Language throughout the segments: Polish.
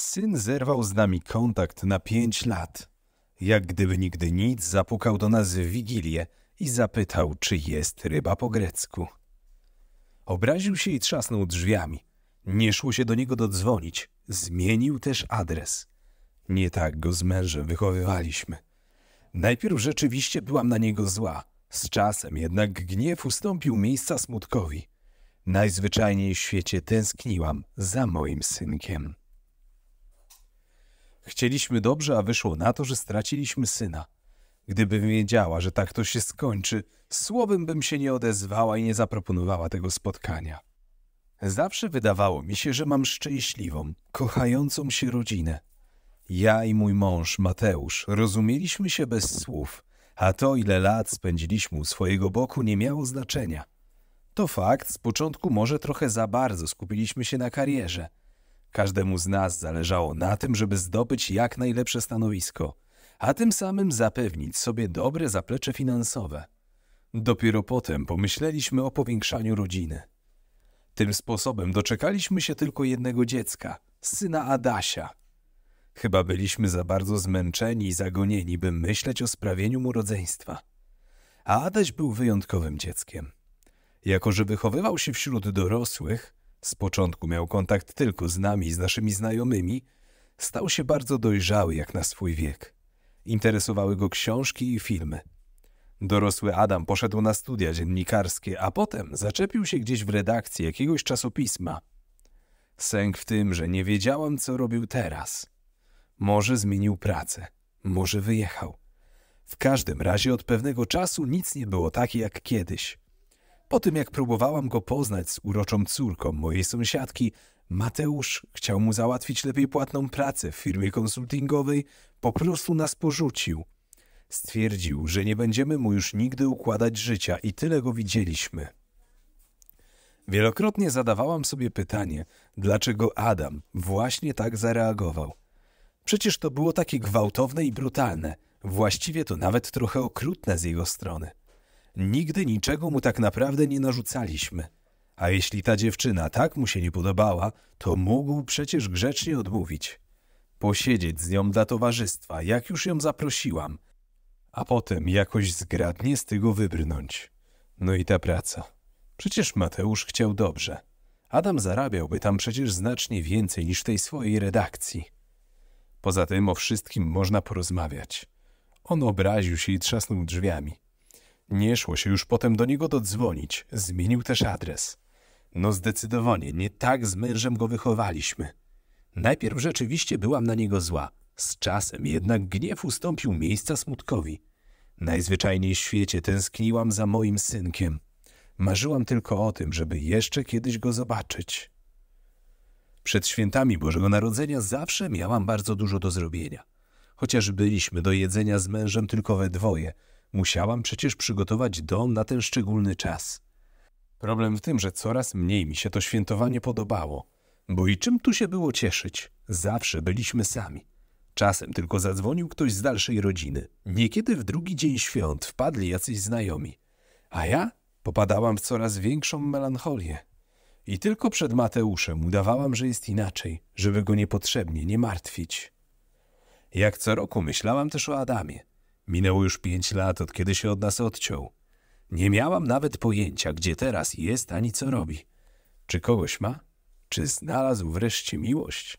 Syn zerwał z nami kontakt na pięć lat. Jak gdyby nigdy nic, zapukał do nas w Wigilię i zapytał, czy jest ryba po grecku. Obraził się i trzasnął drzwiami. Nie szło się do niego dodzwonić. Zmienił też adres. Nie tak go z mężem wychowywaliśmy. Najpierw rzeczywiście byłam na niego zła. Z czasem jednak gniew ustąpił miejsca smutkowi. Najzwyczajniej w świecie tęskniłam za moim synkiem. Chcieliśmy dobrze, a wyszło na to, że straciliśmy syna. Gdybym wiedziała, że tak to się skończy, słowem bym się nie odezwała i nie zaproponowała tego spotkania. Zawsze wydawało mi się, że mam szczęśliwą, kochającą się rodzinę. Ja i mój mąż, Mateusz, rozumieliśmy się bez słów, a to, ile lat spędziliśmy u swojego boku, nie miało znaczenia. To fakt, z początku może trochę za bardzo skupiliśmy się na karierze – Każdemu z nas zależało na tym, żeby zdobyć jak najlepsze stanowisko, a tym samym zapewnić sobie dobre zaplecze finansowe. Dopiero potem pomyśleliśmy o powiększaniu rodziny. Tym sposobem doczekaliśmy się tylko jednego dziecka, syna Adasia. Chyba byliśmy za bardzo zmęczeni i zagonieni, by myśleć o sprawieniu mu rodzeństwa. A Adaś był wyjątkowym dzieckiem. Jako, że wychowywał się wśród dorosłych, z początku miał kontakt tylko z nami, z naszymi znajomymi. Stał się bardzo dojrzały jak na swój wiek. Interesowały go książki i filmy. Dorosły Adam poszedł na studia dziennikarskie, a potem zaczepił się gdzieś w redakcji jakiegoś czasopisma. Sęk w tym, że nie wiedziałam, co robił teraz. Może zmienił pracę, może wyjechał. W każdym razie od pewnego czasu nic nie było takie jak kiedyś. Po tym jak próbowałam go poznać z uroczą córką mojej sąsiadki, Mateusz chciał mu załatwić lepiej płatną pracę w firmie konsultingowej, po prostu nas porzucił. Stwierdził, że nie będziemy mu już nigdy układać życia i tyle go widzieliśmy. Wielokrotnie zadawałam sobie pytanie, dlaczego Adam właśnie tak zareagował. Przecież to było takie gwałtowne i brutalne, właściwie to nawet trochę okrutne z jego strony. Nigdy niczego mu tak naprawdę nie narzucaliśmy. A jeśli ta dziewczyna tak mu się nie podobała, to mógł przecież grzecznie odmówić. Posiedzieć z nią dla towarzystwa, jak już ją zaprosiłam, a potem jakoś zgradnie z tego wybrnąć. No i ta praca. Przecież Mateusz chciał dobrze. Adam zarabiałby tam przecież znacznie więcej niż w tej swojej redakcji. Poza tym o wszystkim można porozmawiać. On obraził się i trzasnął drzwiami. Nie szło się już potem do niego dodzwonić, zmienił też adres. No zdecydowanie, nie tak z mężem go wychowaliśmy. Najpierw rzeczywiście byłam na niego zła. Z czasem jednak gniew ustąpił miejsca smutkowi. Najzwyczajniej w świecie tęskniłam za moim synkiem. Marzyłam tylko o tym, żeby jeszcze kiedyś go zobaczyć. Przed świętami Bożego Narodzenia zawsze miałam bardzo dużo do zrobienia. Chociaż byliśmy do jedzenia z mężem tylko we dwoje – Musiałam przecież przygotować dom na ten szczególny czas. Problem w tym, że coraz mniej mi się to świętowanie podobało. Bo i czym tu się było cieszyć? Zawsze byliśmy sami. Czasem tylko zadzwonił ktoś z dalszej rodziny. Niekiedy w drugi dzień świąt wpadli jacyś znajomi. A ja popadałam w coraz większą melancholię. I tylko przed Mateuszem udawałam, że jest inaczej, żeby go niepotrzebnie nie martwić. Jak co roku myślałam też o Adamie. Minęło już pięć lat, od kiedy się od nas odciął. Nie miałam nawet pojęcia, gdzie teraz jest ani co robi. Czy kogoś ma? Czy znalazł wreszcie miłość?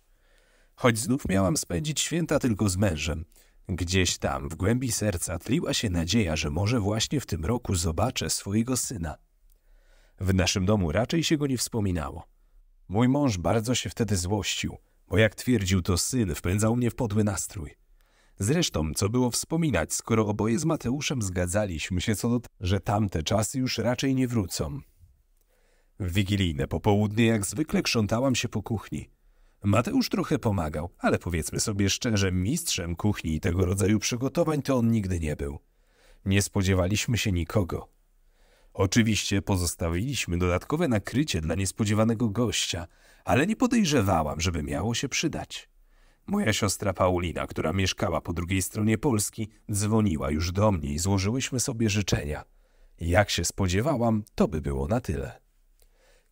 Choć znów miałam spędzić święta tylko z mężem. Gdzieś tam, w głębi serca, tliła się nadzieja, że może właśnie w tym roku zobaczę swojego syna. W naszym domu raczej się go nie wspominało. Mój mąż bardzo się wtedy złościł, bo jak twierdził, to syn wpędzał mnie w podły nastrój. Zresztą, co było wspominać, skoro oboje z Mateuszem zgadzaliśmy się co do że tamte czasy już raczej nie wrócą. W wigilijne popołudnie jak zwykle krzątałam się po kuchni. Mateusz trochę pomagał, ale powiedzmy sobie szczerze, mistrzem kuchni i tego rodzaju przygotowań to on nigdy nie był. Nie spodziewaliśmy się nikogo. Oczywiście pozostawiliśmy dodatkowe nakrycie dla niespodziewanego gościa, ale nie podejrzewałam, żeby miało się przydać. Moja siostra Paulina, która mieszkała po drugiej stronie Polski, dzwoniła już do mnie i złożyłyśmy sobie życzenia. Jak się spodziewałam, to by było na tyle.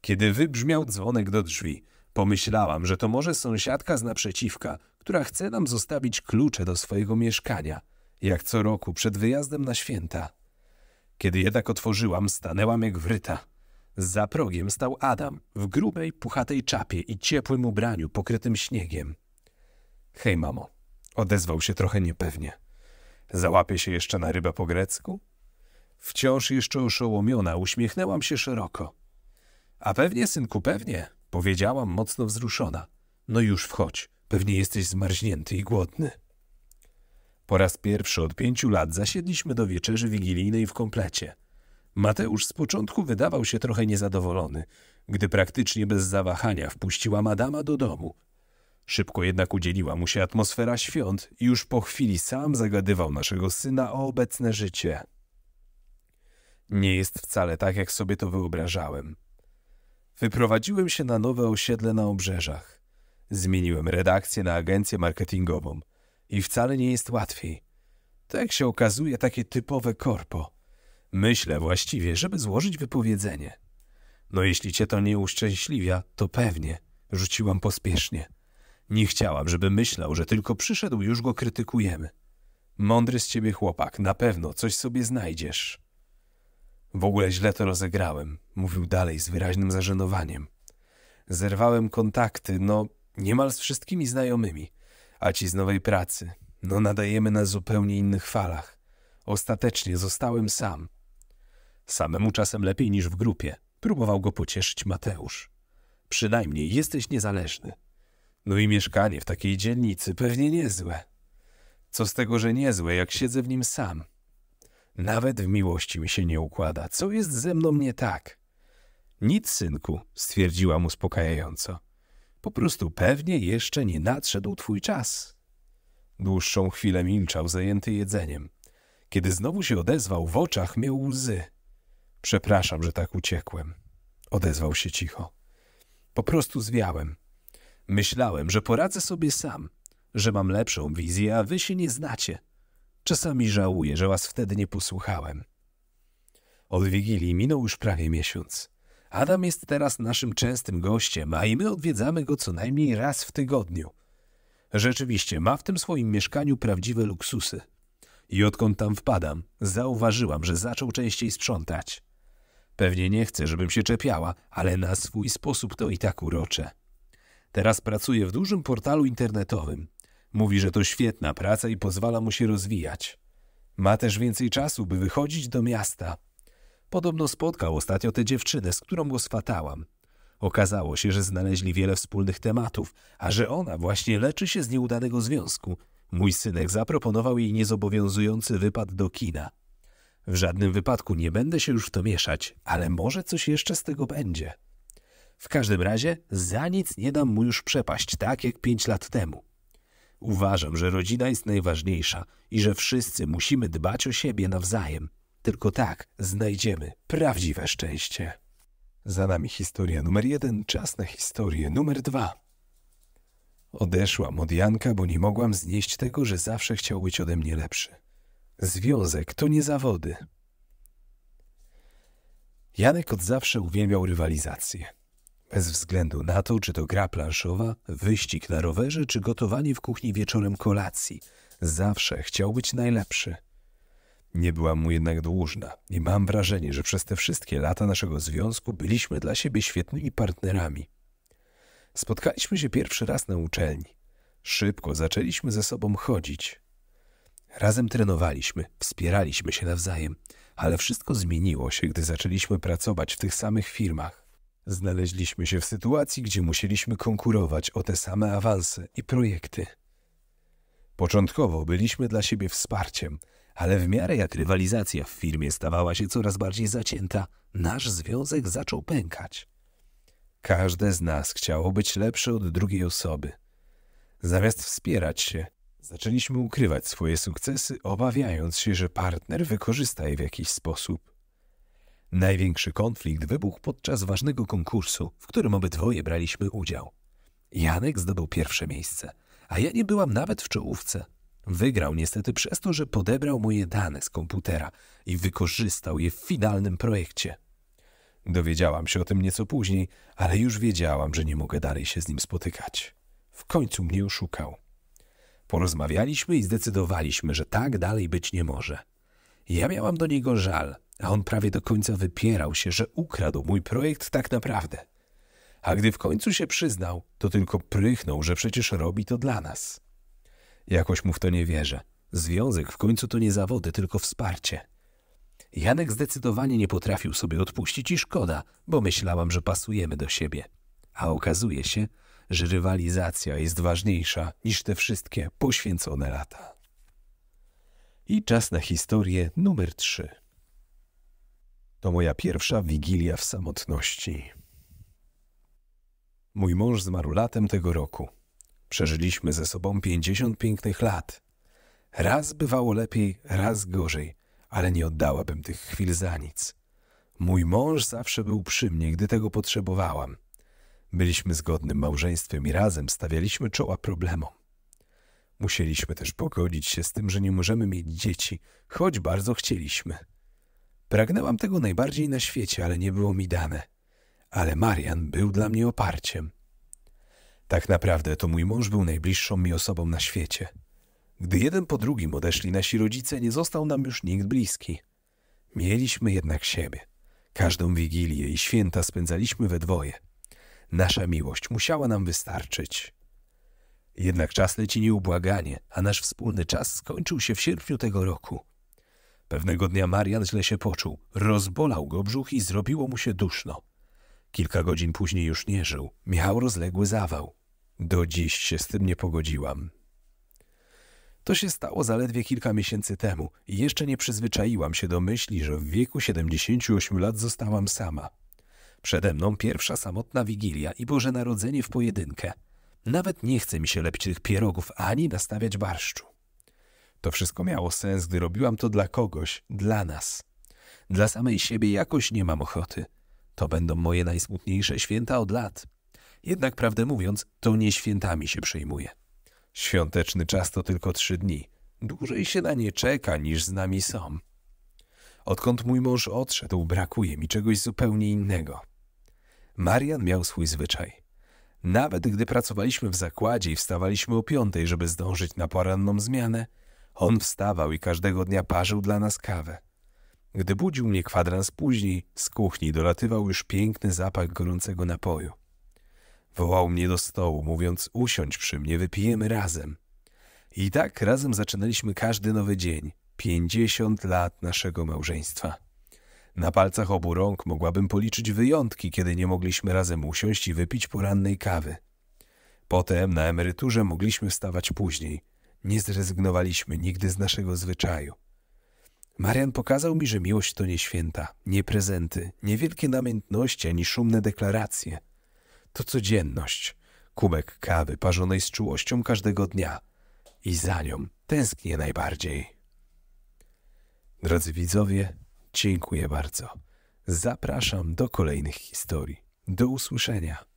Kiedy wybrzmiał dzwonek do drzwi, pomyślałam, że to może sąsiadka z naprzeciwka, która chce nam zostawić klucze do swojego mieszkania, jak co roku przed wyjazdem na święta. Kiedy jednak otworzyłam, stanęłam jak wryta. Za progiem stał Adam w grubej, puchatej czapie i ciepłym ubraniu pokrytym śniegiem. Hej, mamo. Odezwał się trochę niepewnie. Załapie się jeszcze na rybę po grecku? Wciąż jeszcze oszołomiona, uśmiechnęłam się szeroko. A pewnie, synku, pewnie, powiedziałam mocno wzruszona. No już wchodź, pewnie jesteś zmarznięty i głodny. Po raz pierwszy od pięciu lat zasiedliśmy do wieczerzy wigilijnej w komplecie. Mateusz z początku wydawał się trochę niezadowolony, gdy praktycznie bez zawahania wpuściła madama do domu, Szybko jednak udzieliła mu się atmosfera świąt i już po chwili sam zagadywał naszego syna o obecne życie. Nie jest wcale tak, jak sobie to wyobrażałem. Wyprowadziłem się na nowe osiedle na obrzeżach. Zmieniłem redakcję na agencję marketingową i wcale nie jest łatwiej. To jak się okazuje takie typowe korpo. Myślę właściwie, żeby złożyć wypowiedzenie. No jeśli cię to nie uszczęśliwia, to pewnie, rzuciłam pospiesznie. Nie chciałam, żeby myślał, że tylko przyszedł, już go krytykujemy. Mądry z ciebie chłopak, na pewno coś sobie znajdziesz. W ogóle źle to rozegrałem, mówił dalej z wyraźnym zażenowaniem. Zerwałem kontakty, no niemal z wszystkimi znajomymi, a ci z nowej pracy, no nadajemy na zupełnie innych falach. Ostatecznie zostałem sam. Samemu czasem lepiej niż w grupie, próbował go pocieszyć Mateusz. Przynajmniej jesteś niezależny. No i mieszkanie w takiej dzielnicy pewnie niezłe. Co z tego, że niezłe, jak siedzę w nim sam? Nawet w miłości mi się nie układa. Co jest ze mną nie tak? Nic, synku, stwierdziła mu uspokajająco. Po prostu pewnie jeszcze nie nadszedł twój czas. Dłuższą chwilę milczał, zajęty jedzeniem. Kiedy znowu się odezwał, w oczach miał łzy. Przepraszam, że tak uciekłem. Odezwał się cicho. Po prostu zwiałem. Myślałem, że poradzę sobie sam, że mam lepszą wizję, a wy się nie znacie. Czasami żałuję, że was wtedy nie posłuchałem. Od Wigilii minął już prawie miesiąc. Adam jest teraz naszym częstym gościem, a i my odwiedzamy go co najmniej raz w tygodniu. Rzeczywiście, ma w tym swoim mieszkaniu prawdziwe luksusy. I odkąd tam wpadam, zauważyłam, że zaczął częściej sprzątać. Pewnie nie chce, żebym się czepiała, ale na swój sposób to i tak urocze. Teraz pracuje w dużym portalu internetowym. Mówi, że to świetna praca i pozwala mu się rozwijać. Ma też więcej czasu, by wychodzić do miasta. Podobno spotkał ostatnio tę dziewczynę, z którą go swatałam. Okazało się, że znaleźli wiele wspólnych tematów, a że ona właśnie leczy się z nieudanego związku. Mój synek zaproponował jej niezobowiązujący wypad do kina. W żadnym wypadku nie będę się już w to mieszać, ale może coś jeszcze z tego będzie. W każdym razie za nic nie dam mu już przepaść, tak jak pięć lat temu. Uważam, że rodzina jest najważniejsza i że wszyscy musimy dbać o siebie nawzajem. Tylko tak znajdziemy prawdziwe szczęście. Za nami historia numer jeden, czas na historię numer dwa. Odeszłam od Janka, bo nie mogłam znieść tego, że zawsze chciał być ode mnie lepszy. Związek to nie zawody. Janek od zawsze uwielbiał rywalizację. Bez względu na to, czy to gra planszowa, wyścig na rowerze, czy gotowanie w kuchni wieczorem kolacji, zawsze chciał być najlepszy. Nie byłam mu jednak dłużna i mam wrażenie, że przez te wszystkie lata naszego związku byliśmy dla siebie świetnymi partnerami. Spotkaliśmy się pierwszy raz na uczelni. Szybko zaczęliśmy ze sobą chodzić. Razem trenowaliśmy, wspieraliśmy się nawzajem, ale wszystko zmieniło się, gdy zaczęliśmy pracować w tych samych firmach. Znaleźliśmy się w sytuacji, gdzie musieliśmy konkurować o te same awanse i projekty. Początkowo byliśmy dla siebie wsparciem, ale w miarę jak rywalizacja w firmie stawała się coraz bardziej zacięta, nasz związek zaczął pękać. Każde z nas chciało być lepsze od drugiej osoby. Zamiast wspierać się, zaczęliśmy ukrywać swoje sukcesy, obawiając się, że partner wykorzysta je w jakiś sposób. Największy konflikt wybuchł podczas ważnego konkursu, w którym obydwoje braliśmy udział. Janek zdobył pierwsze miejsce, a ja nie byłam nawet w czołówce. Wygrał niestety przez to, że podebrał moje dane z komputera i wykorzystał je w finalnym projekcie. Dowiedziałam się o tym nieco później, ale już wiedziałam, że nie mogę dalej się z nim spotykać. W końcu mnie oszukał. Porozmawialiśmy i zdecydowaliśmy, że tak dalej być nie może. Ja miałam do niego żal, a on prawie do końca wypierał się, że ukradł mój projekt tak naprawdę. A gdy w końcu się przyznał, to tylko prychnął, że przecież robi to dla nas. Jakoś mu w to nie wierzę. Związek w końcu to nie zawody, tylko wsparcie. Janek zdecydowanie nie potrafił sobie odpuścić i szkoda, bo myślałam, że pasujemy do siebie. A okazuje się, że rywalizacja jest ważniejsza niż te wszystkie poświęcone lata. I czas na historię numer 3. To moja pierwsza wigilia w samotności. Mój mąż zmarł latem tego roku. Przeżyliśmy ze sobą pięćdziesiąt pięknych lat. Raz bywało lepiej, raz gorzej, ale nie oddałabym tych chwil za nic. Mój mąż zawsze był przy mnie, gdy tego potrzebowałam. Byliśmy zgodnym małżeństwem i razem stawialiśmy czoła problemom. Musieliśmy też pogodzić się z tym, że nie możemy mieć dzieci, choć bardzo chcieliśmy. Pragnęłam tego najbardziej na świecie, ale nie było mi dane. Ale Marian był dla mnie oparciem. Tak naprawdę to mój mąż był najbliższą mi osobą na świecie. Gdy jeden po drugim odeszli nasi rodzice, nie został nam już nikt bliski. Mieliśmy jednak siebie. Każdą wigilię i święta spędzaliśmy we dwoje. Nasza miłość musiała nam wystarczyć. Jednak czas leci nieubłaganie, a nasz wspólny czas skończył się w sierpniu tego roku. Pewnego dnia Marian źle się poczuł. Rozbolał go brzuch i zrobiło mu się duszno. Kilka godzin później już nie żył. Miał rozległy zawał. Do dziś się z tym nie pogodziłam. To się stało zaledwie kilka miesięcy temu i jeszcze nie przyzwyczaiłam się do myśli, że w wieku 78 lat zostałam sama. Przede mną pierwsza samotna Wigilia i Boże Narodzenie w pojedynkę. Nawet nie chce mi się lepić tych pierogów ani nastawiać barszczu. To wszystko miało sens, gdy robiłam to dla kogoś, dla nas. Dla samej siebie jakoś nie mam ochoty. To będą moje najsmutniejsze święta od lat. Jednak prawdę mówiąc, to nie świętami się przejmuję. Świąteczny czas to tylko trzy dni. Dłużej się na nie czeka, niż z nami są. Odkąd mój mąż odszedł, brakuje mi czegoś zupełnie innego. Marian miał swój zwyczaj. Nawet gdy pracowaliśmy w zakładzie i wstawaliśmy o piątej, żeby zdążyć na poranną zmianę, on wstawał i każdego dnia parzył dla nas kawę. Gdy budził mnie kwadrans później, z kuchni dolatywał już piękny zapach gorącego napoju. Wołał mnie do stołu, mówiąc, usiądź przy mnie, wypijemy razem. I tak razem zaczynaliśmy każdy nowy dzień, pięćdziesiąt lat naszego małżeństwa. Na palcach obu rąk mogłabym policzyć wyjątki, kiedy nie mogliśmy razem usiąść i wypić porannej kawy. Potem na emeryturze mogliśmy wstawać później, nie zrezygnowaliśmy nigdy z naszego zwyczaju. Marian pokazał mi, że miłość to nie święta, nie prezenty, niewielkie namiętności ani szumne deklaracje. To codzienność, kubek kawy parzonej z czułością każdego dnia. I za nią tęsknię najbardziej. Drodzy widzowie, dziękuję bardzo. Zapraszam do kolejnych historii. Do usłyszenia.